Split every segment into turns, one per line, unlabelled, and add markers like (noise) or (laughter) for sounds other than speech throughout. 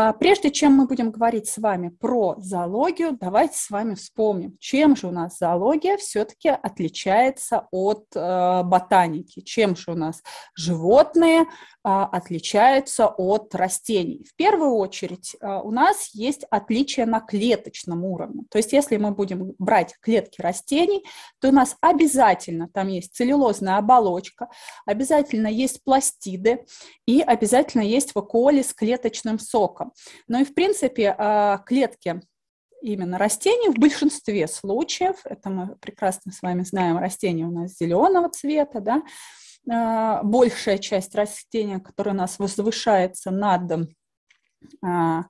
А прежде чем мы будем говорить с вами про зоологию, давайте с вами вспомним, чем же у нас зоология все-таки отличается от э, ботаники, чем же у нас животные а, отличаются от растений. В первую очередь а, у нас есть отличие на клеточном уровне. То есть если мы будем брать клетки растений, то у нас обязательно там есть целлюлозная оболочка, обязательно есть пластиды и обязательно есть вакуоли с клеточным соком хорошо. Но и, в принципе, а, клетки именно растений в большинстве случаев, это мы прекрасно с вами знаем, растения у нас зеленого цвета, да, а, большая часть растения, которая у нас возвышается над а,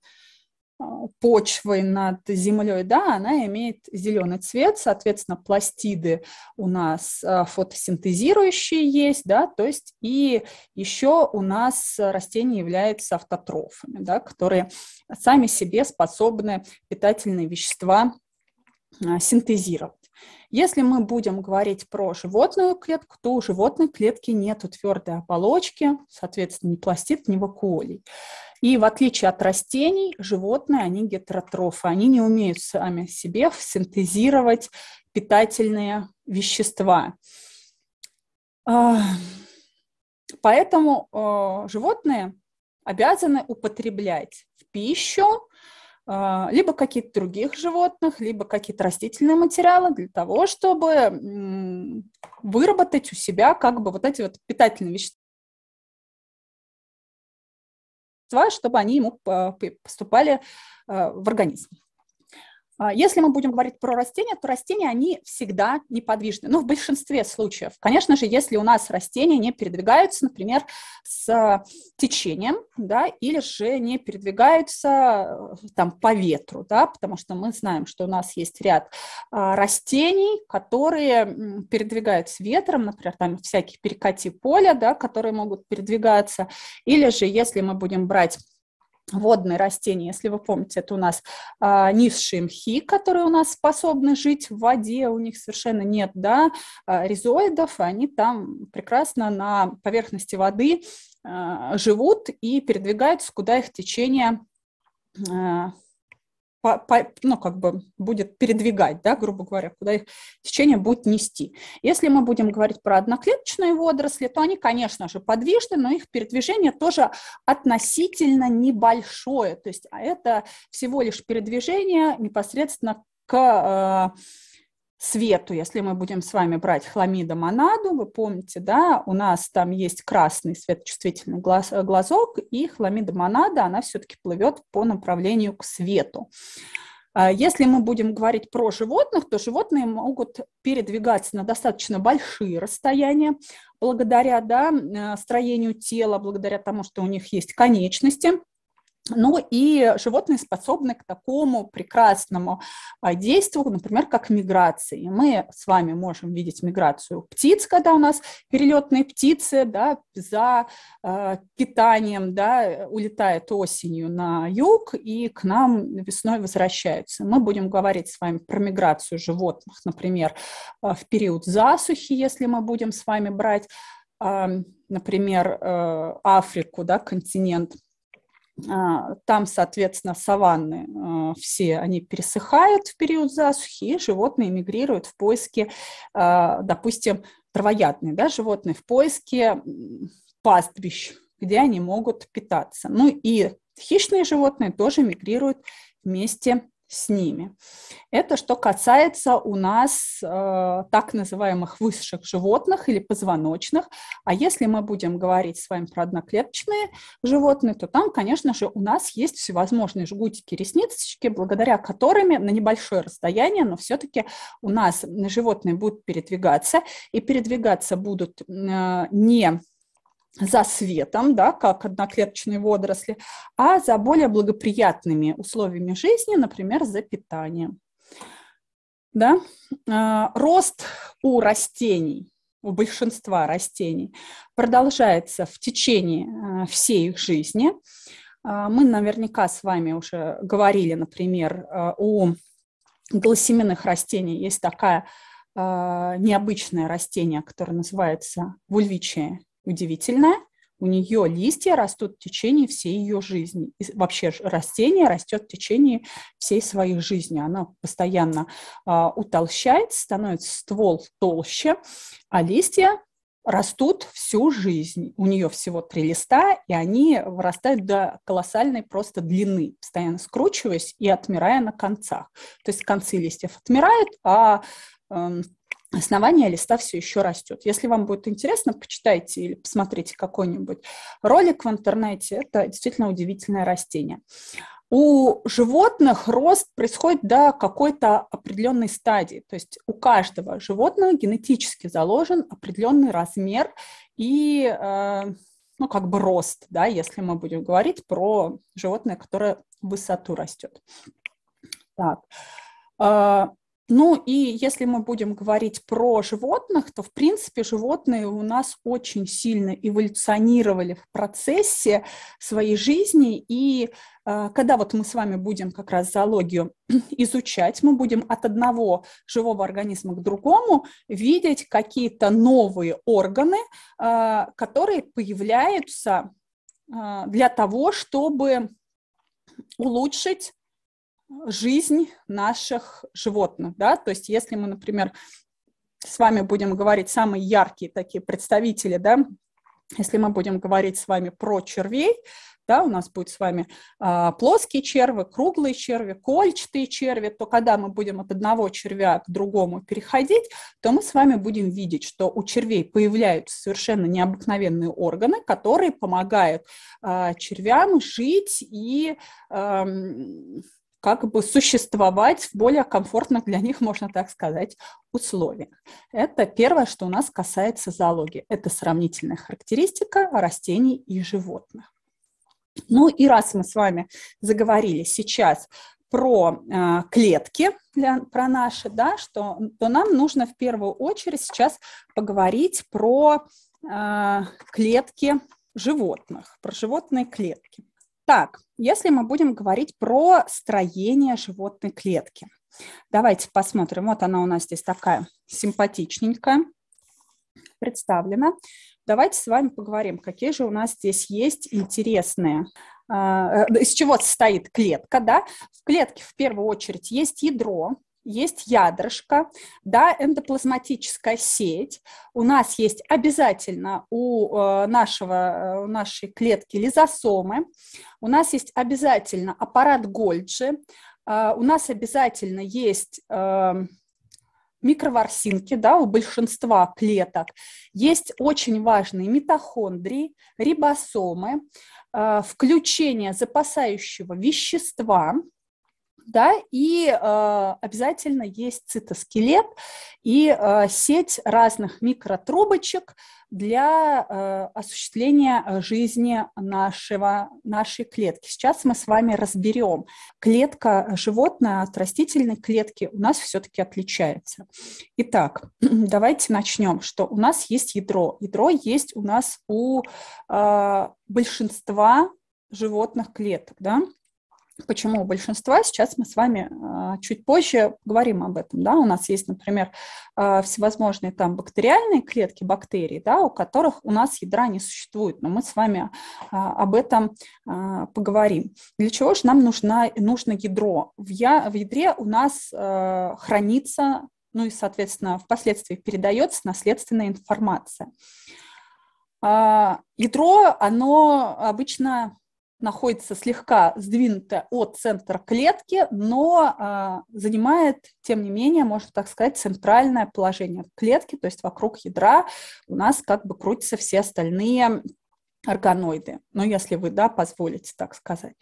почвы над землей, да, она имеет зеленый цвет, соответственно, пластиды у нас э, фотосинтезирующие есть, да, то есть и еще у нас растения являются автотрофами, да, которые сами себе способны питательные вещества а, синтезировать. Если мы будем говорить про животную клетку, то у животной клетки нет твердой оболочки, соответственно, ни пластид, ни вакуолей. И в отличие от растений, животные, они гетеротрофы, они не умеют сами себе синтезировать питательные вещества. А, поэтому а, животные обязаны употреблять в пищу а, либо каких-то других животных, либо какие-то растительные материалы для того, чтобы выработать у себя как бы вот эти вот питательные вещества, чтобы они ему а, поступали а, в организм. А, если мы будем говорить про растения, то растения, они всегда неподвижны. Ну, в большинстве случаев. Конечно же, если у нас растения не передвигаются, например, с э, течением, да, или же не передвигаются э, там по ветру, да, потому что мы знаем, что у нас есть ряд а, растений, которые передвигаются ветром, например, там всякие перекати поля, да, которые могут передвигаться, или же если мы будем брать водные растения, если вы помните, это у нас а, низшие мхи, которые у нас способны жить в воде, у них совершенно нет да, а, ризоидов, они там прекрасно на поверхности воды а, живут и передвигаются, куда их течение а, по, по, ну, как бы будет передвигать, да, грубо говоря, куда их течение будет нести. Если мы будем говорить про одноклеточные водоросли, то они, конечно же, подвижны, но их передвижение тоже относительно небольшое. То есть а это всего лишь передвижение непосредственно к э, свету, если мы будем с вами брать хламидомонаду, вы помните, да, у нас там есть красный светочувствительный глаз, э, глазок, и хламидомонада, она все-таки плывет по направлению к свету. А если мы будем говорить про животных, то животные могут передвигаться на достаточно большие расстояния благодаря да, э, строению тела, благодаря тому, что у них есть конечности. Ну и животные способны к такому прекрасному а, действию, например, как миграции. Мы с вами можем видеть миграцию птиц, когда у нас перелетные птицы да, за э, питанием да, улетают осенью на юг и к нам весной возвращаются. Мы будем говорить с вами про миграцию животных, например, а, в период засухи, если мы будем с вами брать, э, например, э, Африку, да, континент – а, там, соответственно, саванны а, все, они пересыхают в период засухи, и животные мигрируют в поиске, а, допустим, травоядные да, животные, в поиске пастбищ, где они могут питаться. Ну и хищные животные тоже мигрируют вместе с ними. Это что касается у нас э, так называемых высших животных или позвоночных. А если мы будем говорить с вами про одноклеточные животные, то там, конечно же, у нас есть всевозможные жгутики, реснички, благодаря которыми на небольшое расстояние, но все-таки у нас животные будут передвигаться, и передвигаться будут э, не за светом, да, как одноклеточные водоросли, а за более благоприятными условиями жизни, например, за питанием. Да? А, рост у растений, у большинства растений продолжается в течение а, всей их жизни. А, мы наверняка с вами уже говорили, например, у голосеменных растений есть такая необычное растение, которое называется вульвичия удивительная у нее листья растут в течение всей ее жизни. И вообще растение растет в течение всей своей жизни. Оно постоянно э, утолщается, становится ствол толще, а листья растут всю жизнь. У нее всего три листа, и они вырастают до колоссальной просто длины, постоянно скручиваясь и отмирая на концах. То есть концы листьев отмирают, а эм, основание а листа все еще растет. Если вам будет интересно, почитайте или посмотрите какой-нибудь ролик в интернете. Это действительно удивительное растение. У животных рост происходит до какой-то определенной стадии. То есть у каждого животного генетически заложен определенный размер и э, ну, как бы рост, да, если мы будем говорить про животное, которое в высоту растет. Так. Э, ну и если мы будем говорить про животных, то в принципе животные у нас очень сильно эволюционировали в процессе своей жизни. И э, когда вот мы с вами будем как раз зоологию (clears throat) изучать, мы будем от одного живого организма к другому видеть какие-то новые органы, э, которые появляются э, для того, чтобы улучшить жизнь наших животных, да, то есть если мы, например, с вами будем говорить самые яркие такие представители, да, если мы будем говорить с вами про червей, да, у нас будет с вами э, плоские черви, круглые черви, кольчатые черви, то когда мы будем от одного червя к другому переходить, то мы с вами будем видеть, что у червей появляются совершенно необыкновенные органы, которые помогают э, червям жить и э, как бы существовать в более комфортных для них, можно так сказать, условиях. Это первое, что у нас касается зоологии. Это сравнительная характеристика растений и животных. Ну и раз мы с вами заговорили сейчас про э, клетки, для, про наши, да, что, то нам нужно в первую очередь сейчас поговорить про э, клетки животных, про животные клетки. Так, если мы будем говорить про строение животной клетки. Давайте посмотрим. Вот она у нас здесь такая симпатичненькая, представлена. Давайте с вами поговорим, какие же у нас здесь есть интересные а, э, из чего состоит клетка, да? В клетке в первую очередь есть ядро, есть ядрышко, да, эндоплазматическая сеть. У нас есть обязательно у э, нашего, э, у нашей клетки лизосомы. У нас есть обязательно аппарат Гольджи. Э, у нас обязательно есть эм, микроворсинки, да, у большинства клеток. Есть очень важные митохондрии, рибосомы, включение запасающего вещества – да, и э, обязательно есть цитоскелет и э, сеть разных микротрубочек для э, осуществления э, жизни нашего, нашей клетки. Сейчас мы с вами разберем. Клетка э, животное от растительной клетки у нас все-таки отличается. Итак, (clears throat) давайте начнем, что у нас есть ядро. Ядро есть у нас у э, большинства животных клеток, да, Почему у большинства? Сейчас мы с вами а, чуть позже говорим об этом. Да? У нас есть, например, а, всевозможные там бактериальные клетки бактерии, да, у которых у нас ядра не существует, но мы с вами а, об этом поговорим. Для чего же нам нужна, нужно ядро? В, я, в ядре у нас хранится, ну и, соответственно, впоследствии передается наследственная информация. Ядро, оно обычно находится слегка сдвинутая от центра клетки, но э, занимает, тем не менее, можно так сказать, центральное положение клетки, то есть вокруг ядра у нас как бы крутятся все остальные органоиды, ну, если вы, да, позволите так сказать,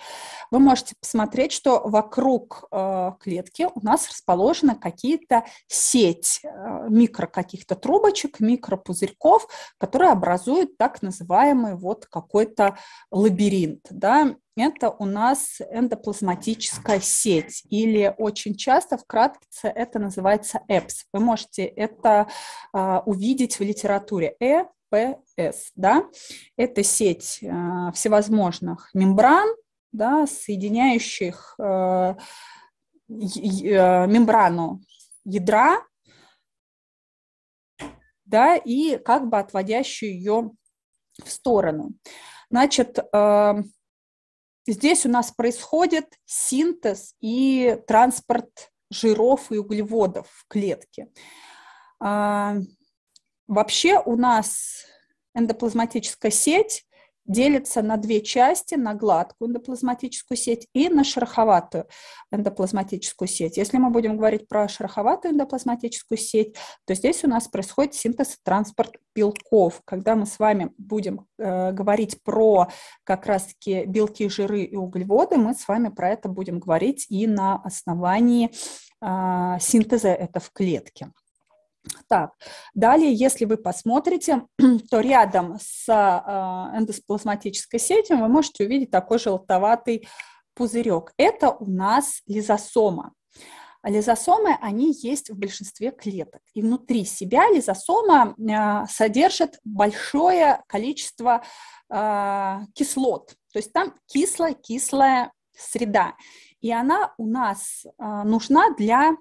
вы можете посмотреть, что вокруг э, клетки у нас расположена какие-то сеть э, микро каких-то трубочек, микропузырьков, которые образуют так называемый вот какой-то лабиринт, да, это у нас эндоплазматическая сеть, или очень часто вкратце это называется ЭПС. Вы можете это э, увидеть в литературе. Э ПС, да, это сеть э, всевозможных мембран, да, соединяющих э, э, мембрану ядра, да, и как бы отводящую ее в сторону. Значит, э, здесь у нас происходит синтез и транспорт жиров и углеводов в клетке. А, Вообще у нас эндоплазматическая сеть делится на две части, на гладкую эндоплазматическую сеть и на шероховатую эндоплазматическую сеть. Если мы будем говорить про шероховатую эндоплазматическую сеть, то здесь у нас происходит синтез и транспорт белков. Когда мы с вами будем э, говорить про как раз-таки белки, жиры и углеводы, мы с вами про это будем говорить и на основании э, синтеза это в клетке. Так, далее, если вы посмотрите, (clears throat) то рядом с э, эндосплазматической сетью вы можете увидеть такой желтоватый пузырек. Это у нас лизосома. Лизосомы, они есть в большинстве клеток. И внутри себя лизосома э, содержит большое количество э, кислот. То есть там кислая кислая среда. И она у нас нужна для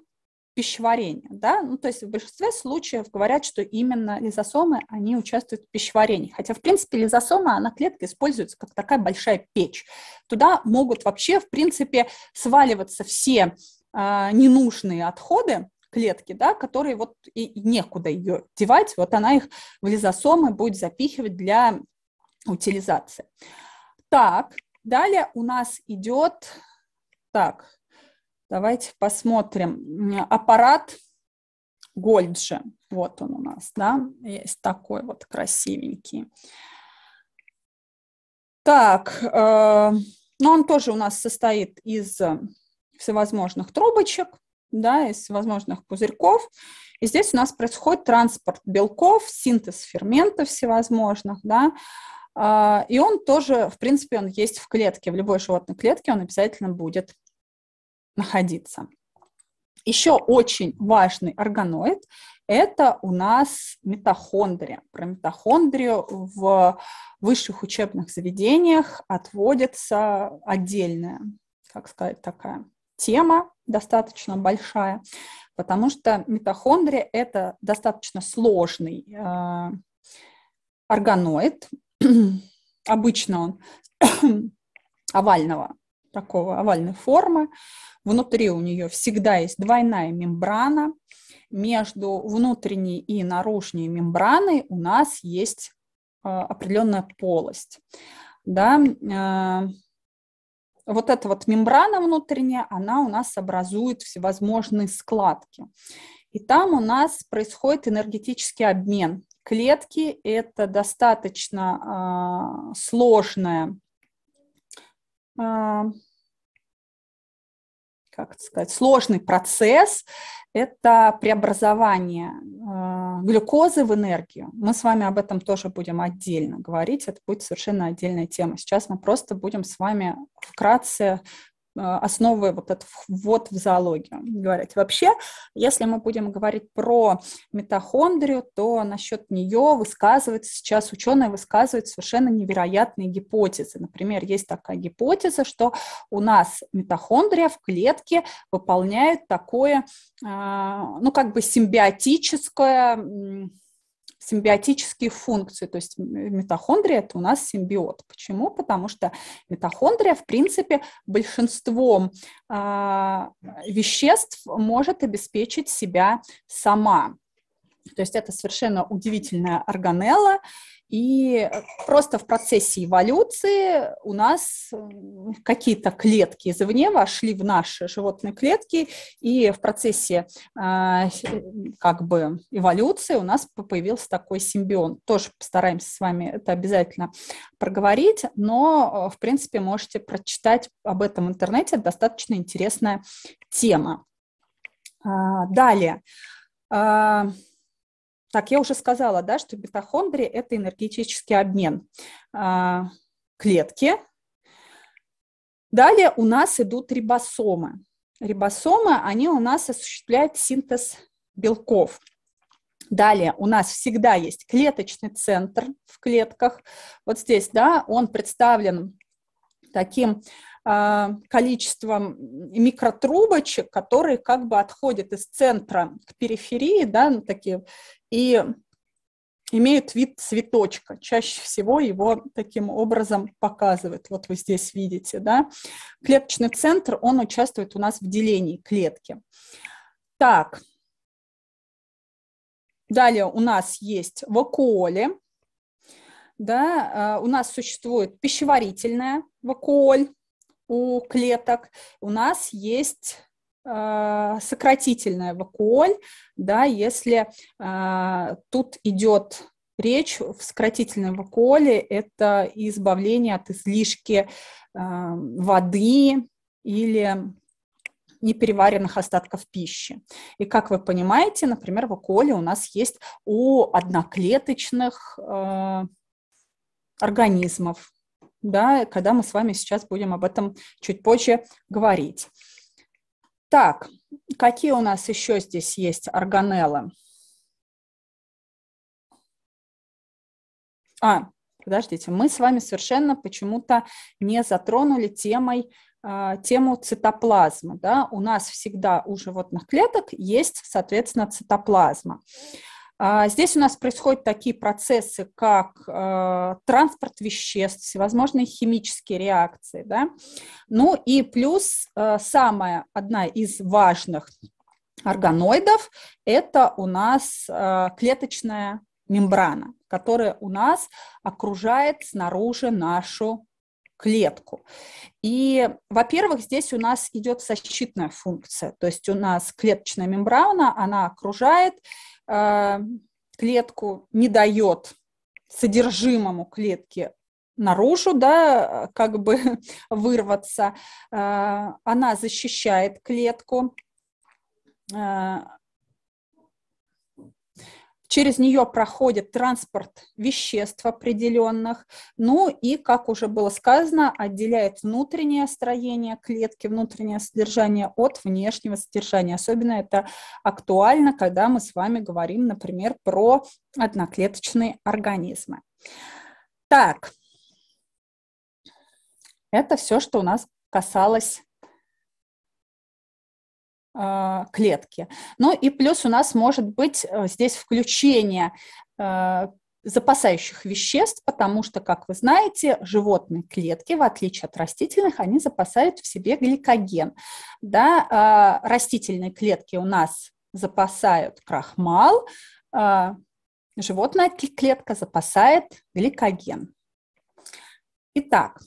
пищеварения, да, ну, то есть в большинстве случаев говорят, что именно лизосомы, они участвуют в пищеварении, хотя, в принципе, лизосома, она клетка используется как такая большая печь, туда могут вообще, в принципе, сваливаться все э, ненужные отходы клетки, да, которые вот и некуда ее девать, вот она их в лизосомы будет запихивать для утилизации. Так, далее у нас идет, так, Давайте посмотрим. Аппарат Гольджи. Вот он у нас, да, есть такой вот красивенький. Так, э, ну он тоже у нас состоит из э, всевозможных трубочек, да, из всевозможных пузырьков. И здесь у нас происходит транспорт белков, синтез ферментов всевозможных, да, э, и он тоже, в принципе, он есть в клетке, в любой животной клетке он обязательно будет находиться. Еще очень важный органоид – это у нас митохондрия. Про митохондрию в высших учебных заведениях отводится отдельная, как сказать, такая тема достаточно большая, потому что митохондрия – это достаточно сложный э, органоид. Обычно он (coughs) овального, такого овальной формы, внутри у нее всегда есть двойная мембрана, между внутренней и наружной мембраной у нас есть а, определенная полость. Да, а, вот эта вот мембрана внутренняя, она у нас образует всевозможные складки. И там у нас происходит энергетический обмен. Клетки – это достаточно э, сложная как сказать, сложный процесс – это преобразование э, глюкозы в энергию. Мы с вами об этом тоже будем отдельно говорить, это будет совершенно отдельная тема. Сейчас мы просто будем с вами вкратце а, основы вот этот ввод в зоологию говорить. Вообще, если мы будем говорить про митохондрию, то насчет нее высказывается сейчас ученые высказывают совершенно невероятные гипотезы. Например, есть такая гипотеза, что у нас митохондрия в клетке выполняет такое, а, ну как бы симбиотическое симбиотические функции. То есть э, митохондрия – это у нас симбиот. Почему? Потому что митохондрия, в принципе, большинством э, веществ может обеспечить себя сама. То есть это совершенно удивительная органелла, и просто в процессе эволюции у нас какие-то клетки извне вошли в наши животные клетки, и в процессе а, э, как бы эволюции у нас появился такой симбион. Тоже постараемся с вами это обязательно проговорить, но, э, в принципе, можете прочитать об этом в интернете, достаточно интересная тема. А, далее. А, так, я уже сказала, да, что митохондрия – это энергетический обмен а, клетки. Далее у нас идут рибосомы. Рибосомы, они у нас осуществляют синтез белков. Далее у нас всегда есть клеточный центр в клетках. Вот здесь, да, он представлен таким а, количеством микротрубочек, которые как бы отходят из центра к периферии, да, ну, такие и имеет вид цветочка. Чаще всего его таким образом показывают. Вот вы здесь видите, да. Клеточный центр, он участвует у нас в делении клетки. Так, далее у нас есть вакуоли. Да, а, у нас существует пищеварительная вакуоль у клеток. У нас есть а, сократительная вакуоль, да, если а, тут идет речь в сократительной вакуоле, это избавление от излишки а, воды или непереваренных остатков пищи. И как вы понимаете, например, вакуоли у нас есть у одноклеточных организмов, да, когда мы с вами сейчас будем об этом чуть позже говорить. Так, какие у нас еще здесь есть органеллы? А, подождите, мы с вами совершенно почему-то не затронули темой а, тему цитоплазмы. Да? У нас всегда у животных клеток есть, соответственно, цитоплазма. А здесь у нас происходят такие процессы, как э, транспорт веществ, всевозможные химические реакции. Да? Ну и плюс э, самая одна из важных органоидов – это у нас э, клеточная мембрана, которая у нас окружает снаружи нашу клетку. И, во-первых, здесь у нас идет защитная функция, то есть у нас клеточная мембрана, она окружает а, клетку не дает содержимому клетки наружу, да, как бы (laughs) вырваться. А, она защищает клетку, а, через нее проходит транспорт веществ определенных, ну и, как уже было сказано, отделяет внутреннее строение клетки, внутреннее содержание от внешнего содержания. Особенно это актуально, когда мы с вами говорим, например, про одноклеточные организмы. Так, это все, что у нас касалось а, клетки. Ну и плюс у нас может быть э, здесь включение э, запасающих веществ, потому что, как вы знаете, животные клетки, в отличие от растительных, они запасают в себе гликоген. Да? А, растительные клетки у нас запасают крахмал, а, животная клетка запасает гликоген. Итак,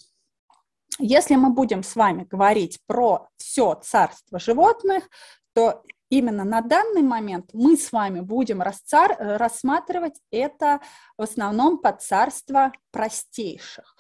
если мы будем с вами говорить про все царство животных, то именно на данный момент мы с вами будем расцар... рассматривать это в основном под царство простейших.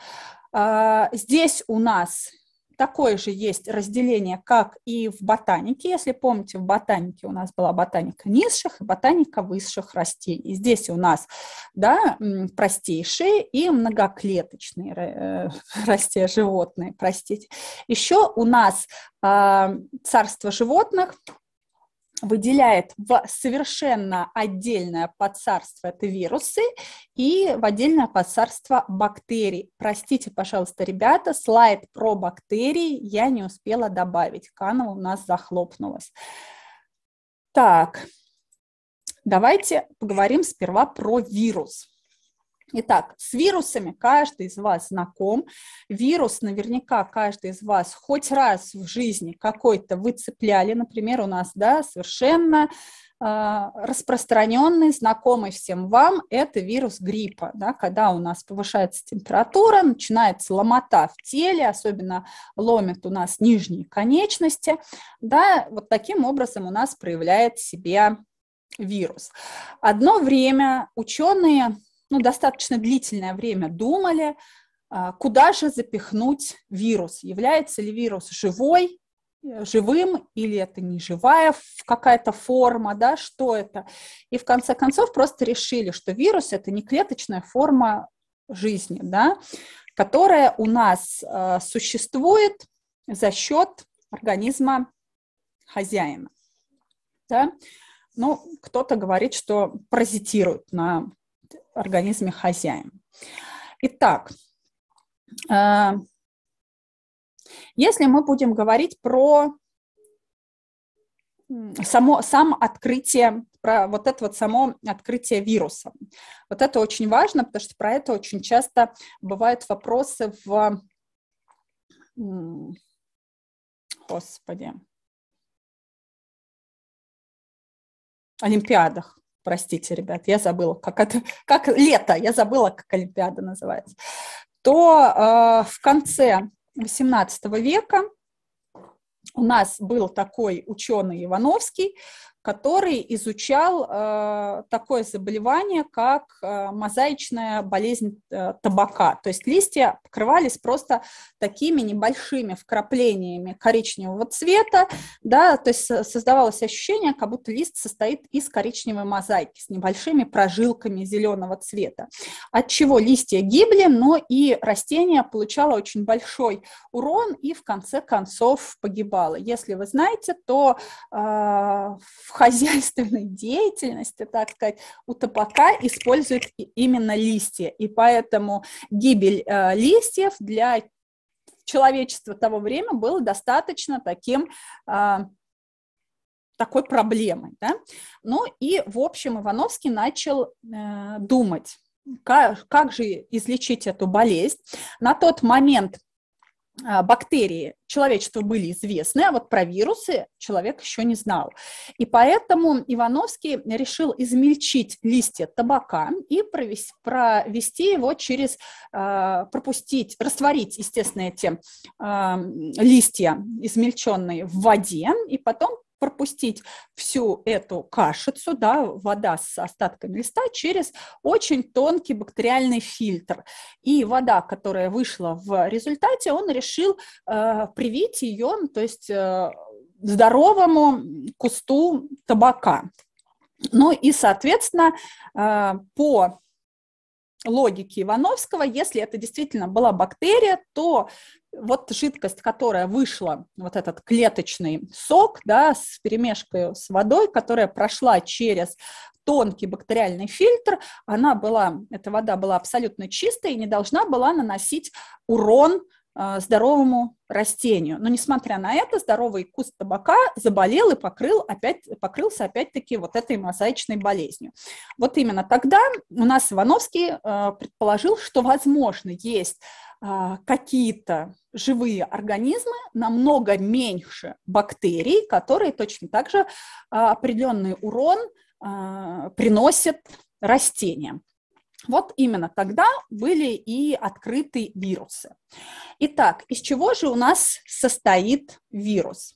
А, здесь у нас такое же есть разделение, как и в ботанике. Если помните, в ботанике у нас была ботаника низших и ботаника высших растений. Здесь у нас да, простейшие и многоклеточные э, (laughs) растения, животные, простите. Еще у нас а, царство животных – выделяет в совершенно отдельное подцарство это вирусы и в отдельное подцарство бактерий. Простите, пожалуйста, ребята, слайд про бактерии я не успела добавить. канал у нас захлопнулась. Так, давайте поговорим сперва про вирус. Итак, с вирусами каждый из вас знаком. Вирус наверняка каждый из вас хоть раз в жизни какой-то выцепляли, Например, у нас да, совершенно а, распространенный, знакомый всем вам, это вирус гриппа. Да, когда у нас повышается температура, начинается ломота в теле, особенно ломит у нас нижние конечности. Да, вот таким образом у нас проявляет себя вирус. Одно время ученые ну, достаточно длительное время думали, а, куда же запихнуть вирус. Является ли вирус живой, э, живым или это не живая какая-то форма, да, что это. И в конце концов просто решили, что вирус – это не клеточная форма жизни, да, которая у нас э, существует за счет организма хозяина. Да? Ну, кто-то говорит, что паразитирует на организме хозяин. Итак, э, если мы будем говорить про само, сам открытие, про вот это вот само открытие вируса. Вот это очень важно, потому что про это очень часто бывают вопросы в... Господи. Олимпиадах простите, ребят, я забыла, как это, как лето, я забыла, как Олимпиада называется, то э, в конце XVIII века у нас был такой ученый Ивановский, который изучал э, такое заболевание, как э, мозаичная болезнь э, табака. То есть листья покрывались просто такими небольшими вкраплениями коричневого цвета, да, то есть создавалось ощущение, как будто лист состоит из коричневой мозаики с небольшими прожилками зеленого цвета, от чего листья гибли, но и растение получало очень большой урон и в конце концов погибало. Если вы знаете, то э, в хозяйственной деятельности, так сказать, у топака используют именно листья. И поэтому гибель э, листьев для человечества того времени было достаточно таким э, такой проблемой. Да? Ну и, в общем, Ивановский начал э, думать, как, как же излечить эту болезнь. На тот момент а, бактерии человечеству были известны, а вот про вирусы человек еще не знал. И поэтому Ивановский решил измельчить листья табака и провести, провести его через, а, пропустить, растворить, естественно, эти а, листья измельченные в воде, и потом пропустить всю эту кашицу, да, вода с остатками листа через очень тонкий бактериальный фильтр. И вода, которая вышла в результате, он решил э, привить ее, ну, то есть э, здоровому кусту табака. Ну и, соответственно, э, по логике Ивановского, если это действительно была бактерия, то вот жидкость, которая вышла, вот этот клеточный сок, да, с перемешкой с водой, которая прошла через тонкий бактериальный фильтр, она была, эта вода была абсолютно чистой и не должна была наносить урон Э, здоровому растению. Но несмотря на это, здоровый куст табака заболел и покрыл опять, покрылся опять-таки вот этой мозаичной болезнью. Вот именно тогда у нас Ивановский э, предположил, что, возможно, есть э, какие-то живые организмы, намного меньше бактерий, которые точно так же определенный урон приносят растениям. Вот именно тогда были и открыты вирусы. Итак, из чего же у нас состоит вирус?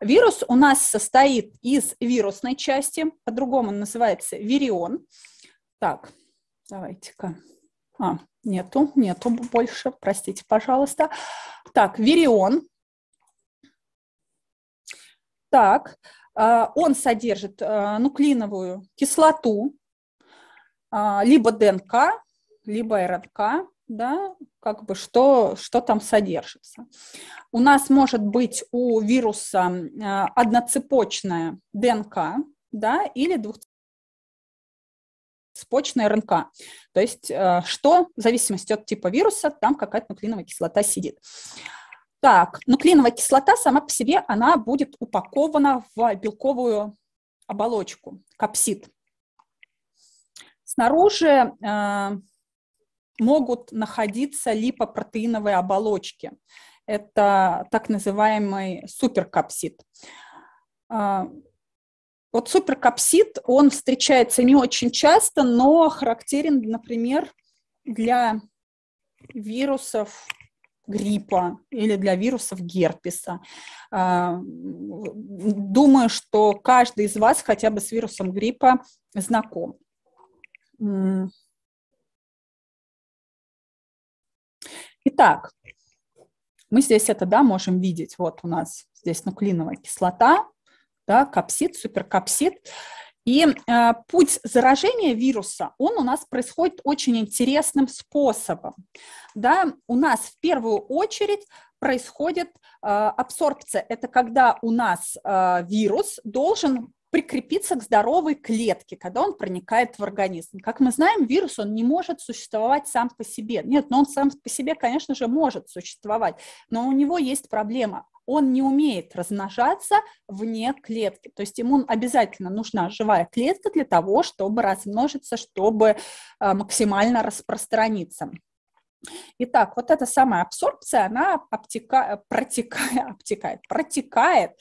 Вирус у нас состоит из вирусной части, по-другому называется вирион. Так, давайте-ка. А, нету, нету больше, простите, пожалуйста. Так, вирион. Так, а, он содержит э, нуклеиновую кислоту, а, либо ДНК, либо РНК, да, как бы что, что там содержится. У нас может быть у вируса а, одноцепочная ДНК, да, или двухцепочная РНК. То есть э, что, в зависимости от типа вируса, там какая-то нуклеиновая кислота сидит. Так, нуклеиновая кислота сама по себе, она будет упакована в белковую оболочку, капсид. Снаружи э, могут находиться липопротеиновые оболочки. Это так называемый суперкапсид. Э, вот суперкапсид, он встречается не очень часто, но характерен, например, для вирусов гриппа или для вирусов герпеса. Э, думаю, что каждый из вас хотя бы с вирусом гриппа знаком. Итак, мы здесь это, да, можем видеть. Вот у нас здесь нуклеиновая кислота, да, капсид, суперкапсид. И э, путь заражения вируса, он у нас происходит очень интересным способом. Да, у нас в первую очередь происходит э, абсорбция. Это когда у нас э, вирус должен прикрепиться к здоровой клетке, когда он проникает в организм. Как мы знаем, вирус, он не может существовать сам по себе. Нет, но ну он сам по себе, конечно же, может существовать, но у него есть проблема. Он не умеет размножаться вне клетки. То есть ему обязательно нужна живая клетка для того, чтобы размножиться, чтобы а, максимально распространиться. Итак, вот эта самая абсорбция, она обтека... протекает, (laughs) обтекает, протекает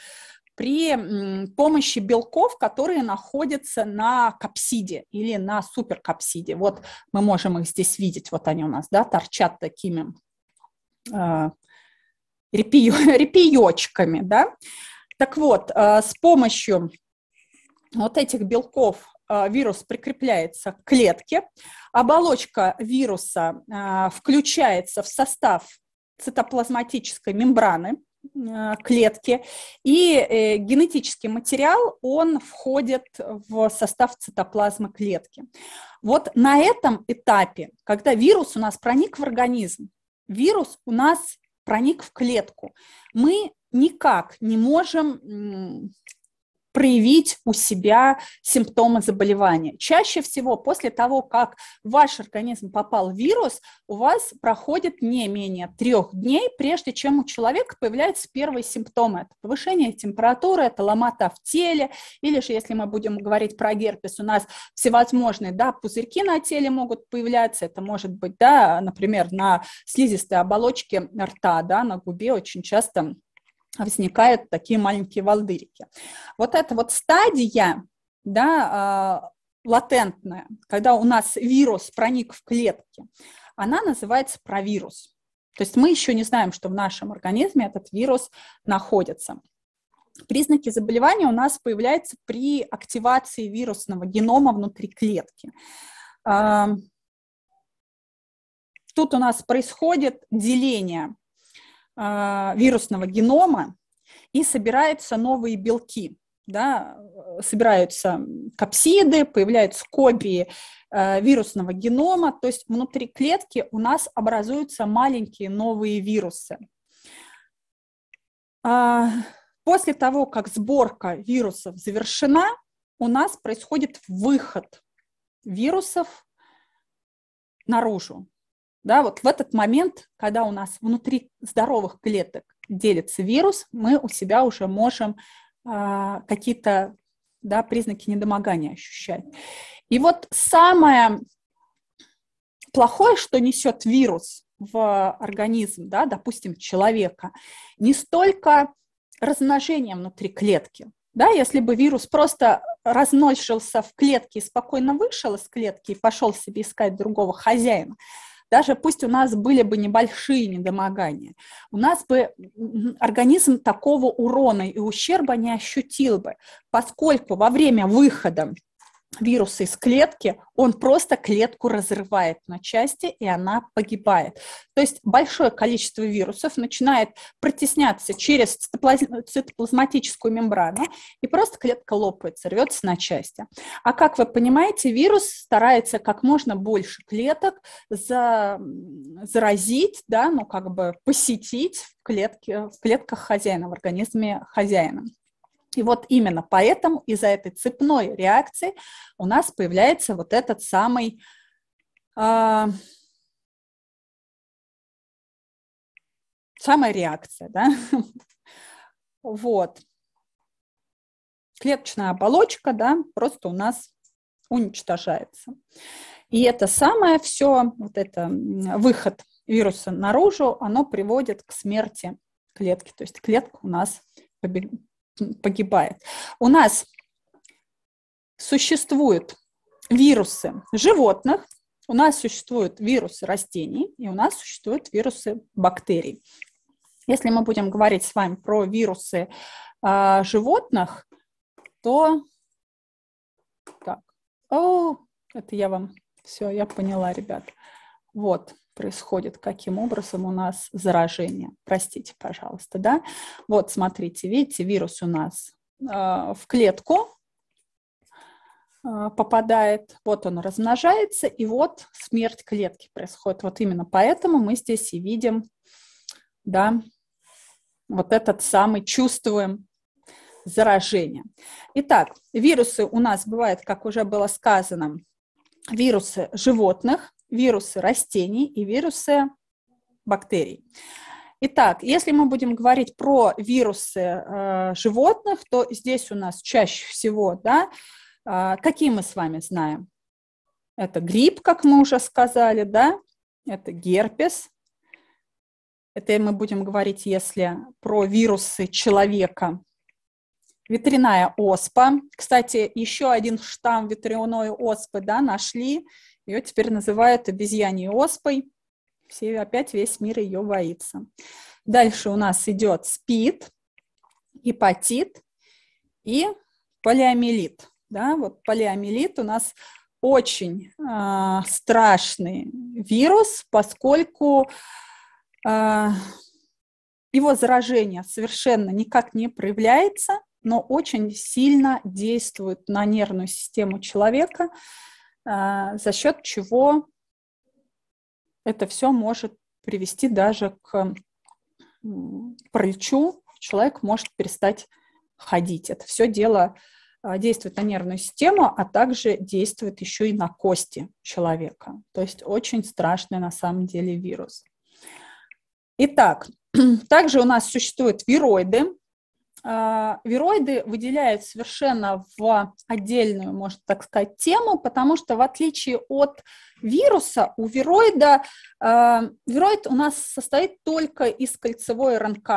при помощи белков, которые находятся на капсиде или на суперкапсиде. Вот мы можем их здесь видеть, вот они у нас да, торчат такими э, репи, (laughs) Да? Так вот, э, с помощью вот этих белков а, вирус прикрепляется к клетке, оболочка вируса включается в состав цитоплазматической мембраны, а, клетки. И э, генетический материал, он входит в состав цитоплазмы клетки. Вот на этом этапе, когда вирус у нас проник в организм, вирус у нас проник в клетку, мы никак не можем проявить у себя симптомы заболевания. Чаще всего после того, как в ваш организм попал вирус, у вас проходит не менее трех дней, прежде чем у человека появляются первые симптомы. Это повышение температуры, это ломота в теле, или же, если мы будем говорить про герпес, у нас всевозможные да, пузырьки на теле могут появляться, это может быть, да, например, на слизистой оболочке рта, да, на губе очень часто возникают такие маленькие волдырики. Вот эта вот стадия, да, а, латентная, когда у нас вирус проник в клетки, она называется провирус. То есть мы еще не знаем, что в нашем организме этот вирус находится. Признаки заболевания у нас появляются при активации вирусного генома внутри клетки. А, тут у нас происходит деление Э, вирусного генома и собираются новые белки. Да, э, собираются капсиды, появляются копии э, вирусного генома, то есть внутри клетки у нас образуются маленькие новые вирусы. А, после того, как сборка вирусов завершена, у нас происходит выход вирусов наружу. Да, вот в этот момент, когда у нас внутри здоровых клеток делится вирус, мы у себя уже можем э, какие-то да, признаки недомогания ощущать. И вот самое плохое, что несет вирус в организм, да, допустим, человека, не столько размножение внутри клетки. Да, если бы вирус просто размножился в клетке и спокойно вышел из клетки и пошел себе искать другого хозяина, даже пусть у нас были бы небольшие недомогания, у нас бы организм такого урона и ущерба не ощутил бы, поскольку во время выхода вирус из клетки, он просто клетку разрывает на части, и она погибает. То есть большое количество вирусов начинает протесняться через цитоплазматическую мембрану, и просто клетка лопается, рвется на части. А как вы понимаете, вирус старается как можно больше клеток за... заразить, да, ну как бы посетить в, клетке, в клетках хозяина, в организме хозяина. И вот именно поэтому из-за этой цепной реакции у нас появляется вот этот самый... Э, самая реакция, да? (laughs) Вот. Клеточная оболочка, да, просто у нас уничтожается. И это самое все, вот это выход вируса наружу, оно приводит к смерти клетки. То есть клетка у нас погибает. У нас существуют вирусы животных, у нас существуют вирусы растений и у нас существуют вирусы бактерий. Если мы будем говорить с вами про вирусы э, животных, то так, о, это я вам все, я поняла, ребят. Вот, происходит, каким образом у нас заражение. Простите, пожалуйста, да? Вот, смотрите, видите, вирус у нас э, в клетку э, попадает, вот он размножается, и вот смерть клетки происходит. Вот именно поэтому мы здесь и видим, да, вот этот самый, чувствуем заражение. Итак, вирусы у нас бывают, как уже было сказано, вирусы животных, вирусы растений и вирусы бактерий. Итак, если мы будем говорить про вирусы э, животных, то здесь у нас чаще всего, да, э, какие мы с вами знаем? Это грипп, как мы уже сказали, да, это герпес. Это мы будем говорить, если про вирусы человека. Ветряная оспа. Кстати, еще один штамм ветряной оспы да, нашли. Ее теперь называют обезьяньей оспой. Все, опять весь мир ее боится. Дальше у нас идет СПИД, гепатит и полиомиелит. Да, вот полиомиелит у нас очень э, страшный вирус, поскольку э, его заражение совершенно никак не проявляется, но очень сильно действует на нервную систему человека, а, за счет чего это все может привести даже к пролечу, человек может перестать ходить. Это все дело а, действует на нервную систему, а также действует еще и на кости человека. То есть очень страшный на самом деле вирус. Итак, (clears throat) также у нас существуют вироиды, а, Вероиды выделяют совершенно в отдельную, можно так сказать, тему, потому что в отличие от вируса, у вероида, а, вероид у нас состоит только из кольцевой РНК.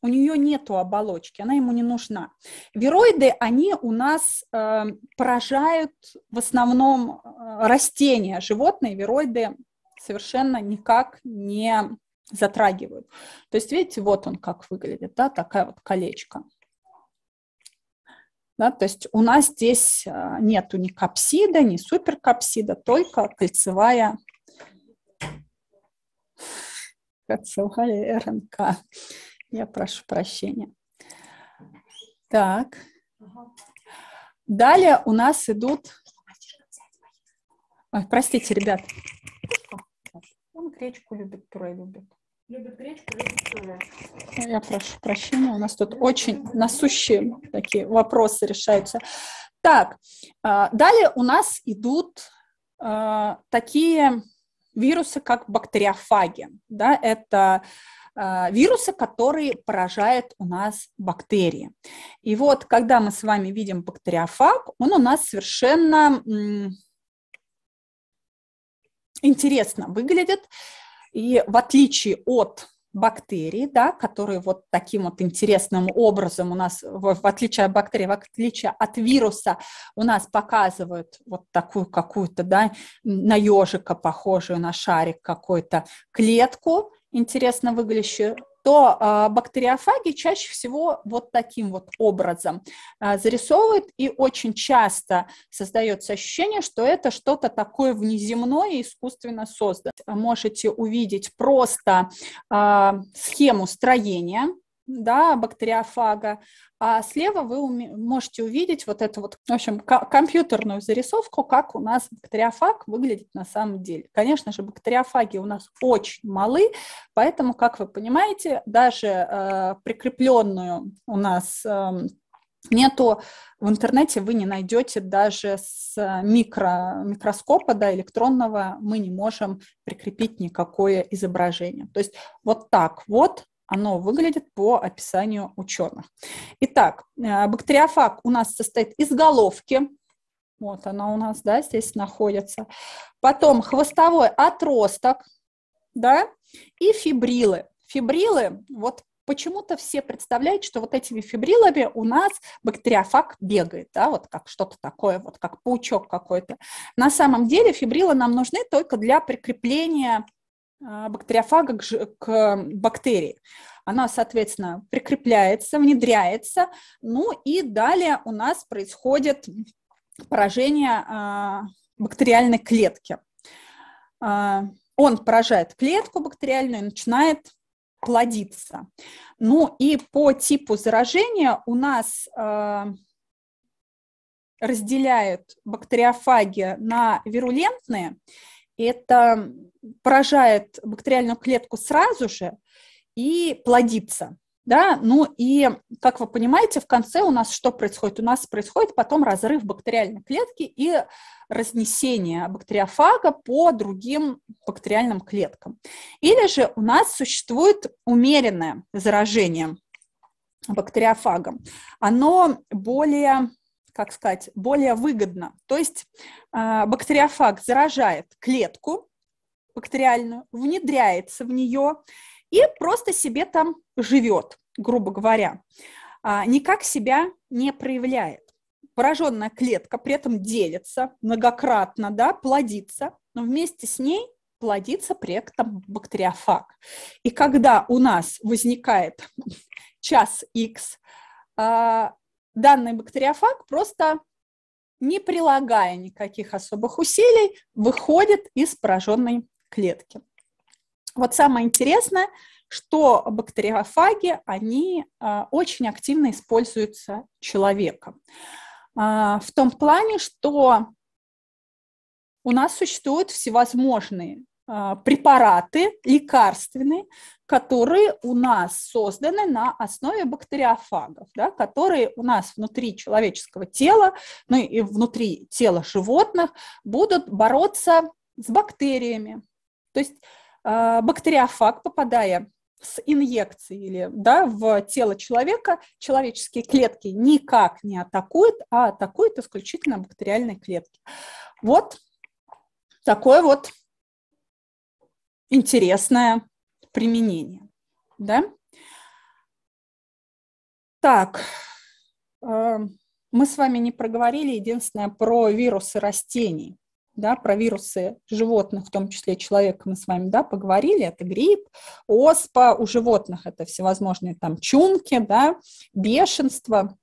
У нее нету оболочки, она ему не нужна. Вироиды, они у нас а, поражают в основном растения. Животные вироиды совершенно никак не затрагивают. То есть, видите, вот он как выглядит, да, такая вот колечко. Да, то есть у нас здесь а, нету ни капсида, ни суперкапсида, только кольцевая, кольцевая РНК. Я прошу прощения. Так. Далее у нас идут... Ой, простите, ребят. Он гречку любит, пюре любит. Я прошу прощения, у нас тут очень насущие такие вопросы решаются. Так, а, далее у нас идут а, такие вирусы, как бактериофаги. Да, это а, вирусы, которые поражают у нас бактерии. И вот, когда мы с вами видим бактериофаг, он у нас совершенно интересно выглядит. И в отличие от бактерий, да, которые вот таким вот интересным образом у нас, в отличие от бактерий, в отличие от вируса, у нас показывают вот такую какую-то, да, на ежика похожую, на шарик какую то клетку, интересно выглядящую, то а, бактериофаги чаще всего вот таким вот образом а, зарисовывают, и очень часто создается ощущение, что это что-то такое внеземное, искусственно создано. Можете увидеть просто а, схему строения да, бактериофага, а слева вы можете увидеть вот эту вот, в общем, компьютерную зарисовку, как у нас бактериофаг выглядит на самом деле. Конечно же, бактериофаги у нас очень малы, поэтому, как вы понимаете, даже э, прикрепленную у нас э, нету в интернете вы не найдете даже с э, микро, микроскопа да, электронного мы не можем прикрепить никакое изображение. То есть вот так вот оно выглядит по описанию ученых. Итак, э, бактериофаг у нас состоит из головки, вот она у нас, да, здесь находится, потом хвостовой отросток, да, и фибрилы. Фибрилы, вот почему-то все представляют, что вот этими фибрилами у нас бактериофаг бегает, да, вот как что-то такое, вот как паучок какой-то. На самом деле фибрилы нам нужны только для прикрепления а, бактериофага к, к бактерии. Она, соответственно, прикрепляется, внедряется, ну и далее у нас происходит поражение а, бактериальной клетки. А, он поражает клетку бактериальную и начинает плодиться. Ну и по типу заражения у нас э, разделяют бактериофаги на вирулентные. Это поражает бактериальную клетку сразу же и плодится. Да? Ну и, как вы понимаете, в конце у нас что происходит? У нас происходит потом разрыв бактериальной клетки и разнесение бактериофага по другим бактериальным клеткам. Или же у нас существует умеренное заражение бактериофагом. Оно более как сказать, более выгодно. То есть а, бактериофаг заражает клетку, бактериальную, внедряется в нее и просто себе там живет, грубо говоря, а, никак себя не проявляет. Пораженная клетка при этом делится многократно, да, плодится, но вместе с ней плодится при этом бактериофаг. И когда у нас возникает час X, а, данный бактериофаг просто не прилагая никаких особых усилий, выходит из пораженной клетки. Вот самое интересное, что бактериофаги, они а, очень активно используются человеком. А, в том плане, что у нас существуют всевозможные а, препараты лекарственные, которые у нас созданы на основе бактериофагов, да, которые у нас внутри человеческого тела, ну и внутри тела животных будут бороться с бактериями, то есть а, бактериофаг, попадая с инъекцией или да, в тело человека, человеческие клетки никак не атакуют, а атакуют исключительно бактериальные клетки. Вот такое вот интересное применение. Да? Так, а, мы с вами не проговорили единственное про вирусы растений да, про вирусы животных, в том числе человека мы с вами, да, поговорили, это грипп, оспа, у животных это всевозможные там чумки, да, бешенство,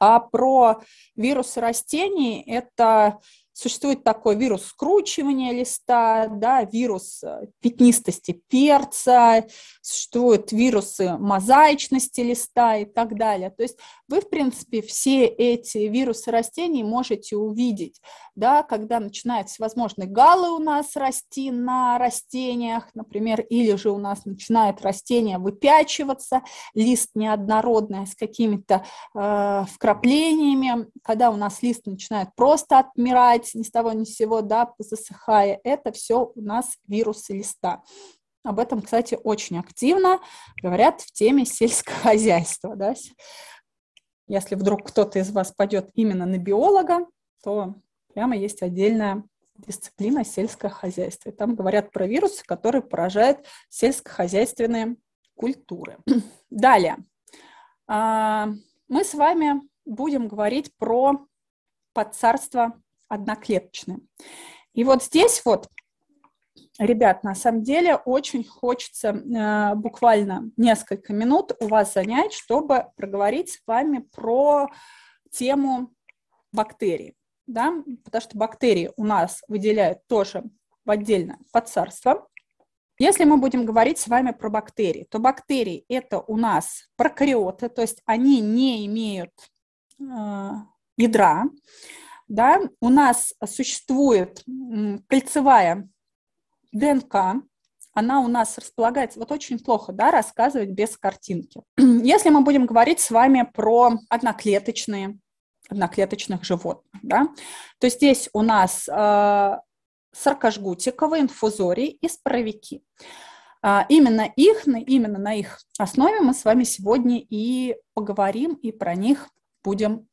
а про вирусы растений это Существует такой вирус скручивания листа, да, вирус э, пятнистости перца, существуют вирусы мозаичности листа и так далее. То есть вы, в принципе, все эти вирусы растений можете увидеть, да, когда начинают всевозможные галы у нас расти на растениях, например, или же у нас начинает растение выпячиваться, лист неоднородный с какими-то э, вкраплениями, когда у нас лист начинает просто отмирать, опять ни с того ни с сего, да, засыхая, это все у нас вирусы листа. Об этом, кстати, очень активно говорят в теме сельского хозяйства. Да? Если вдруг кто-то из вас пойдет именно на биолога, то прямо есть отдельная дисциплина сельское хозяйство. И там говорят про вирусы, которые поражают сельскохозяйственные культуры. (clears throat) Далее. А, мы с вами будем говорить про подцарство одноклеточные. И вот здесь вот, ребят, на самом деле очень хочется э, буквально несколько минут у вас занять, чтобы проговорить с вами про тему бактерий. Да? Потому что бактерии у нас выделяют тоже в отдельное подцарство. Если мы будем говорить с вами про бактерии, то бактерии это у нас прокариоты, то есть они не имеют э, ядра да, у нас существует кольцевая ДНК, она у нас располагается, вот очень плохо, да, рассказывать без картинки. (clears throat) Если мы будем говорить с вами про одноклеточные, одноклеточных животных, да, то здесь у нас э, саркожгутиковые, инфузории и споровики. А, именно их, на именно на их основе мы с вами сегодня и поговорим, и про них будем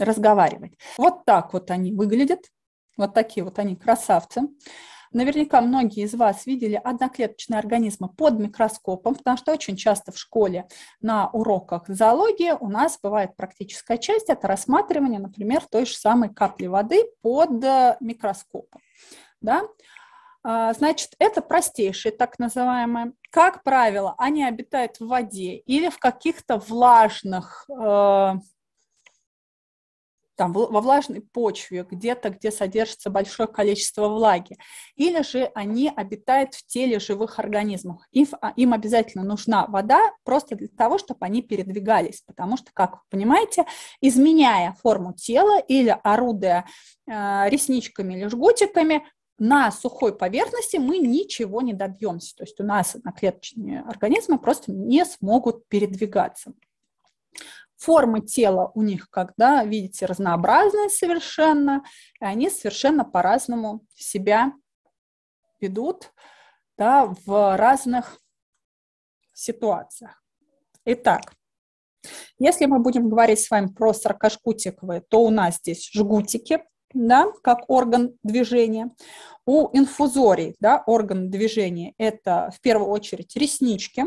разговаривать. Вот так вот они выглядят, вот такие вот они красавцы. Наверняка многие из вас видели одноклеточные организмы под микроскопом, потому что очень часто в школе на уроках зоологии у нас бывает практическая часть, это рассматривание, например, той же самой капли воды под э, микроскопом. Да? А, значит, это простейшие так называемые. Как правило, они обитают в воде или в каких-то влажных э, там, во влажной почве, где-то, где содержится большое количество влаги, или же они обитают в теле живых организмов. Им, а, им обязательно нужна вода просто для того, чтобы они передвигались, потому что, как вы понимаете, изменяя форму тела или орудуя э, ресничками или жгутиками, на сухой поверхности мы ничего не добьемся. То есть у нас клеточные организмы просто не смогут передвигаться. Формы тела у них, когда, видите, разнообразные совершенно, и они совершенно по-разному себя ведут да, в разных ситуациях. Итак, если мы будем говорить с вами про саркашкутиковые, то у нас здесь жгутики, да, как орган движения. У инфузорий, да, орган движения, это в первую очередь реснички,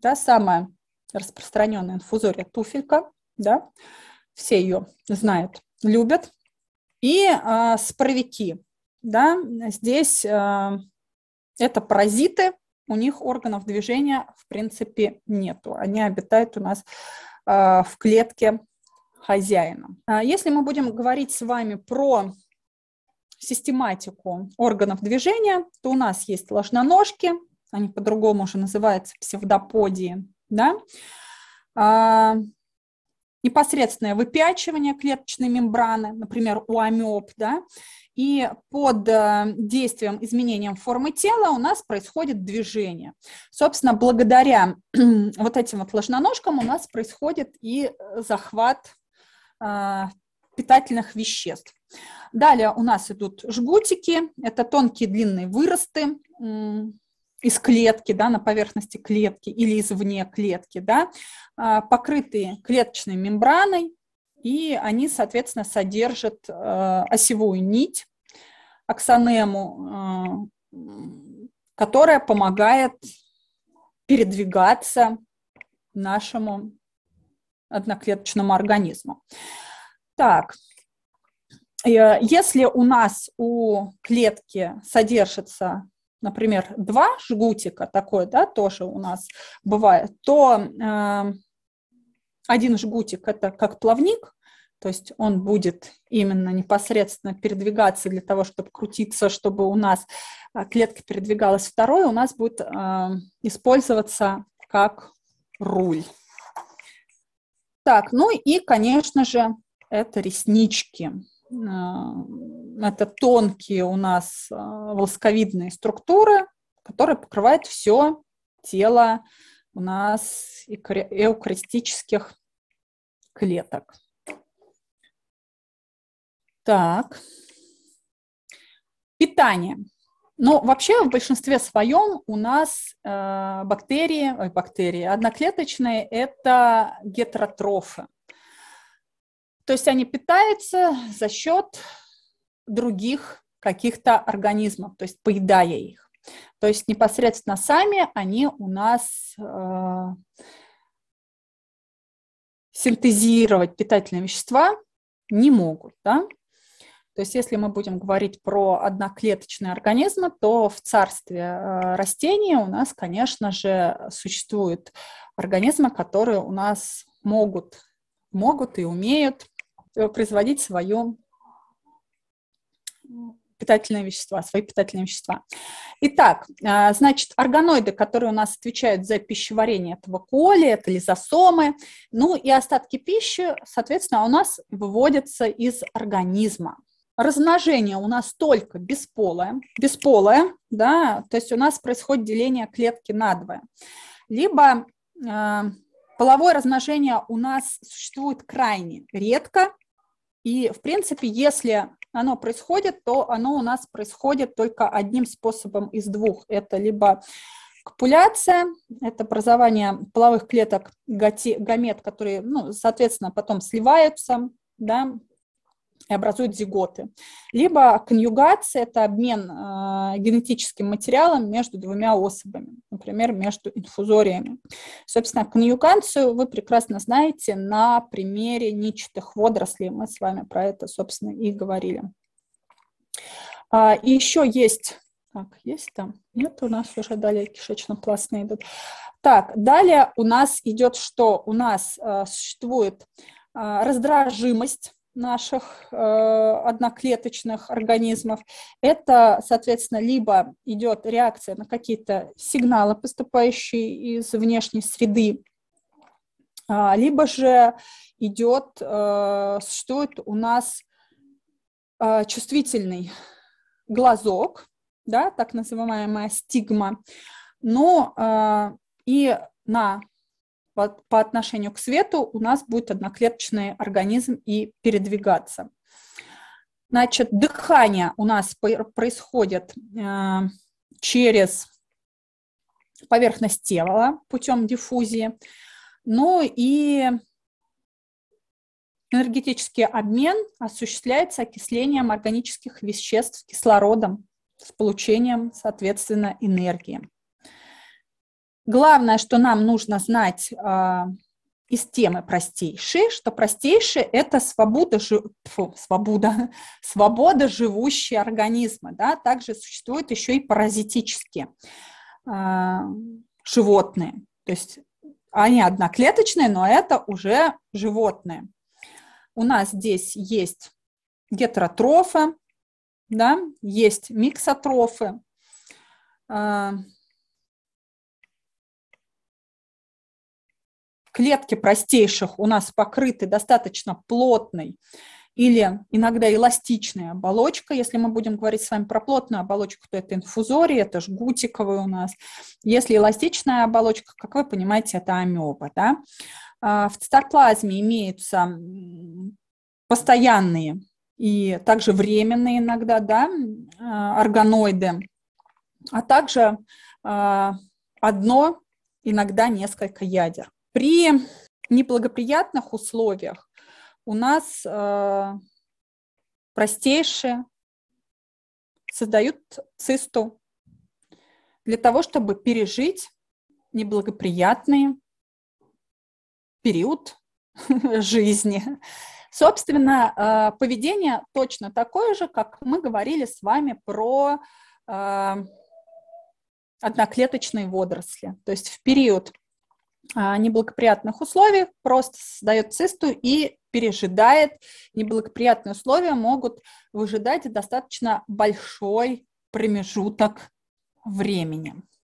да, самое распространенная инфузория туфелька, да, все ее знают, любят. И э, а, споровики, да, здесь э, это паразиты, у них органов движения в принципе нету, они обитают у нас э, в клетке хозяина. Если мы будем говорить с вами про систематику органов движения, то у нас есть ложноножки, они по-другому уже называются псевдоподии, да, а, непосредственное выпячивание клеточной мембраны, например, у амеб, да, и под э, действием изменением формы тела у нас происходит движение. Собственно, благодаря (clears throat) вот этим вот ложноножкам у нас происходит и захват а, питательных веществ. Далее у нас идут жгутики, это тонкие длинные выросты, из клетки, да, на поверхности клетки или извне клетки, да, а, покрытые клеточной мембраной, и они, соответственно, содержат э, осевую нить, аксонему, э, которая помогает передвигаться нашему одноклеточному организму. Так, э, если у нас у клетки содержится например, два жгутика, такое, да, тоже у нас бывает, то э, один жгутик это как плавник, то есть он будет именно непосредственно передвигаться для того, чтобы крутиться, чтобы у нас а, клетка передвигалась. Второй у нас будет э, использоваться как руль. Так, ну и, конечно же, это реснички э, это тонкие у нас а, волосковидные структуры, которые покрывают все тело у нас эукаристических клеток. Так, питание. Ну, вообще в большинстве своем у нас э, бактерии, ой, бактерии, одноклеточные – это гетеротрофы. То есть они питаются за счет других каких-то организмов, то есть поедая их. То есть непосредственно сами они у нас э, синтезировать питательные вещества не могут. Да? То есть если мы будем говорить про одноклеточные организмы, то в царстве э, растений у нас, конечно же, существуют организмы, которые у нас могут, могут и умеют э, производить свою питательные вещества, свои питательные вещества. Итак, а, значит, органоиды, которые у нас отвечают за пищеварение, это вакуоли, это лизосомы, ну и остатки пищи, соответственно, у нас выводятся из организма. Размножение у нас только бесполое, бесполое, да, то есть у нас происходит деление клетки надвое. Либо э, половое размножение у нас существует крайне редко, и, в принципе, если оно происходит, то оно у нас происходит только одним способом из двух. Это либо копуляция, это образование половых клеток гамет, которые, ну, соответственно, потом сливаются, да, и образуют зиготы. Либо конъюгация – это обмен э, генетическим материалом между двумя особями, например, между инфузориями. Собственно, конъюгацию вы прекрасно знаете на примере ничатых водорослей. Мы с вами про это, собственно, и говорили. А, и еще есть так, есть там? Нет, у нас уже далее кишечно-пластные идут. Так, далее у нас идет что? У нас э, существует э, раздражимость, наших э, одноклеточных организмов. Это, соответственно, либо идет реакция на какие-то сигналы, поступающие из внешней среды, э, либо же идет, э, существует у нас э, чувствительный глазок, да, так называемая стигма. Но э, и на по, отношению к свету у нас будет одноклеточный организм и передвигаться. Значит, дыхание у нас происходит э, через поверхность тела путем диффузии. Ну и энергетический обмен осуществляется окислением органических веществ кислородом с получением, соответственно, энергии. Главное, что нам нужно знать а, из темы простейшие, что простейшие это свобода, жи... Фу, свобода, (laughs) свобода живущие организмы. Да? Также существуют еще и паразитические э, животные. То есть они одноклеточные, но это уже животные. У нас здесь есть гетеротрофы, да, есть миксотрофы, а, клетки простейших у нас покрыты достаточно плотной или иногда эластичной оболочкой. Если мы будем говорить с вами про плотную оболочку, то это инфузории, это жгутиковые у нас. Если эластичная оболочка, как вы понимаете, это амеба. Да? А, в цитоплазме имеются постоянные и также временные иногда да, а, органоиды, а также а, одно, иногда несколько ядер. При неблагоприятных условиях у нас э, простейшие создают цисту для того, чтобы пережить неблагоприятный период (laughs) жизни. Собственно, э, поведение точно такое же, как мы говорили с вами про э, одноклеточные водоросли. То есть в период а, неблагоприятных условиях, просто создает цисту и пережидает. Неблагоприятные условия могут выжидать достаточно большой промежуток времени.